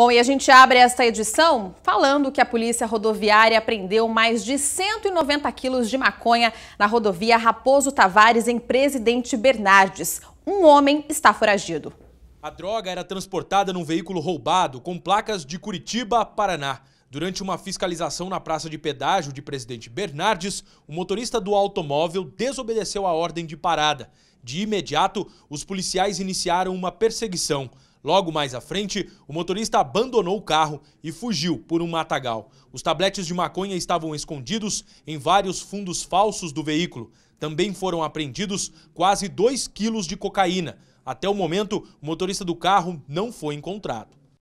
Bom, e a gente abre esta edição falando que a Polícia Rodoviária apreendeu mais de 190 quilos de maconha na rodovia Raposo Tavares, em Presidente Bernardes. Um homem está foragido. A droga era transportada num veículo roubado com placas de Curitiba, Paraná. Durante uma fiscalização na praça de pedágio de Presidente Bernardes, o motorista do automóvel desobedeceu a ordem de parada. De imediato, os policiais iniciaram uma perseguição. Logo mais à frente, o motorista abandonou o carro e fugiu por um matagal. Os tabletes de maconha estavam escondidos em vários fundos falsos do veículo. Também foram apreendidos quase 2 quilos de cocaína. Até o momento, o motorista do carro não foi encontrado.